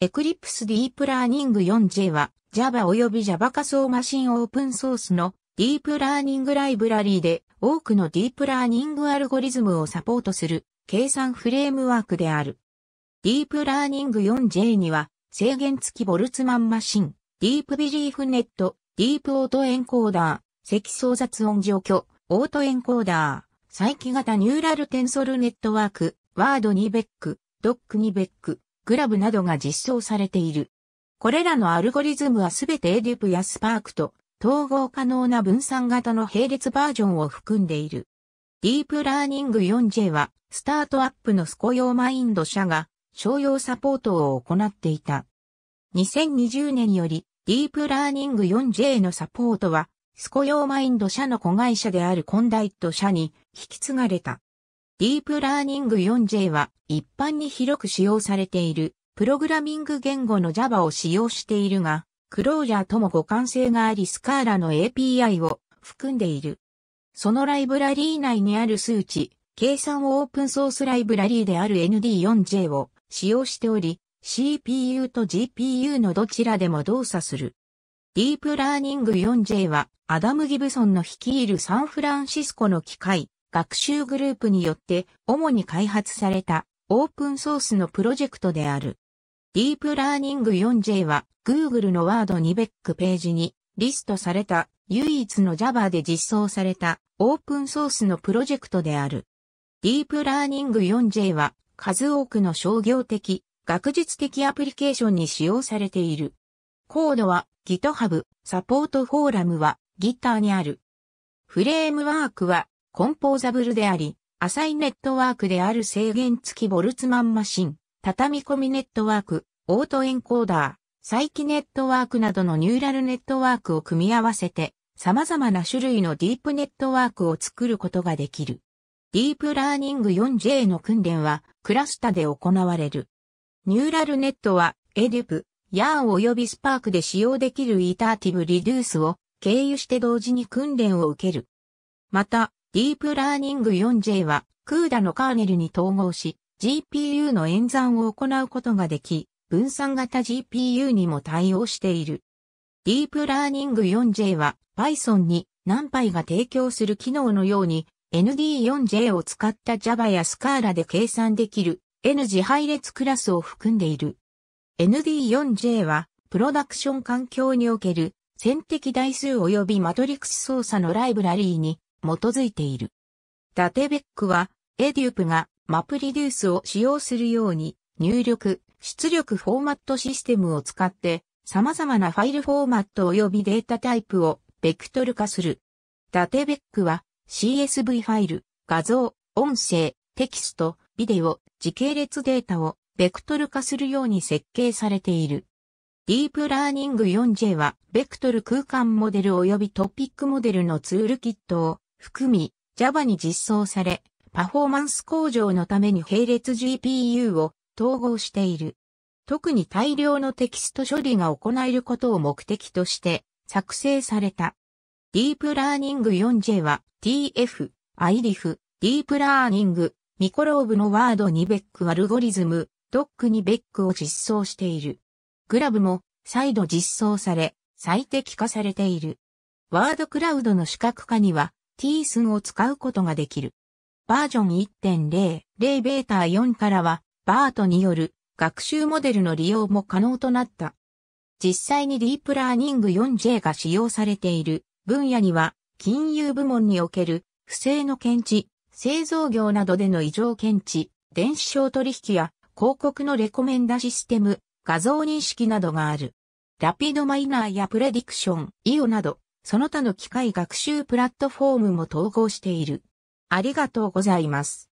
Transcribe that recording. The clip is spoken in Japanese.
エクリプスディープラーニング 4J は Java 及び Java 仮想マシンオープンソースのディープラーニングライブラリーで多くのディープラーニングアルゴリズムをサポートする計算フレームワークである。ディープラーニング 4J には制限付きボルツマンマシン、ディープビリーフネット、ディープオートエンコーダー、積層雑音除去、オートエンコーダー、再起型ニューラルテンソルネットワーク、ワード2ベック、ドック2ベック、グラブなどが実装されている。これらのアルゴリズムはすべてエデュプやスパークと統合可能な分散型の並列バージョンを含んでいる。ディープラーニング 4J は、スタートアップのスコ用マインド社が、商用サポートを行っていた。2020年より、ディープラーニング 4J のサポートは、スコ用マインド社の子会社であるコンダイット社に引き継がれた。ディープラーニング 4J は一般に広く使用されているプログラミング言語の Java を使用しているが、クロージャーとも互換性がありスカーラの API を含んでいる。そのライブラリー内にある数値、計算オープンソースライブラリーである ND4J を使用しており、CPU と GPU のどちらでも動作する。ディープラーニング 4J はアダム・ギブソンの率いるサンフランシスコの機械、学習グループによって主に開発されたオープンソースのプロジェクトである。ディープラーニング 4J は Google のワード2ベックページにリストされた唯一の Java で実装されたオープンソースのプロジェクトである。ディープラーニング 4J は数多くの商業的、学術的アプリケーションに使用されている。コードは GitHub、サポートフォーラムは Gitter にある。フレームワークはコンポーザブルであり、浅いネットワークである制限付きボルツマンマシン、畳み込みネットワーク、オートエンコーダー、再起ネットワークなどのニューラルネットワークを組み合わせて、様々な種類のディープネットワークを作ることができる。ディープラーニング 4J の訓練はクラスタで行われる。ニューラルネットはエデュプ、ヤーおよ及びスパークで使用できるイターティブリデュースを経由して同時に訓練を受ける。また、ディープラーニング 4J は、クーダのカーネルに統合し、GPU の演算を行うことができ、分散型 GPU にも対応している。ディープラーニング 4J は Python に NumPy が提供する機能のように ND4J を使った Java や Scala で計算できる N 字配列クラスを含んでいる。ND4J はプロダクション環境における線的台数及びマトリクス操作のライブラリーに基づいている。ダテベックは、エデュープがマプリデュースを使用するように、入力、出力フォーマットシステムを使って、様々なファイルフォーマット及びデータタイプをベクトル化する。ダテベックは CSV ファイル、画像、音声、テキスト、ビデオ、時系列データをベクトル化するように設計されている。ディープラーニング 4J は、ベクトル空間モデル及びトピックモデルのツールキットを含み、Java に実装され、パフォーマンス向上のために並列 GPU を統合している。特に大量のテキスト処理が行えることを目的として作成された。ディープラーニング 4J は TF、IDIF、ディープラーニング、ミコローブのワード2ベックアルゴリズム、ドック2ベックを実装している。グラブも再度実装され、最適化されている。ワードクラウドの視覚化には TSUN を使うことができる。バージョン1.0、0ベータ4からは、バートによる学習モデルの利用も可能となった。実際にディープラーニング 4J が使用されている分野には、金融部門における不正の検知、製造業などでの異常検知、電子商取引や広告のレコメンダシステム、画像認識などがある。ラピドマイナーやプレディクション、イオなど、その他の機械学習プラットフォームも統合している。ありがとうございます。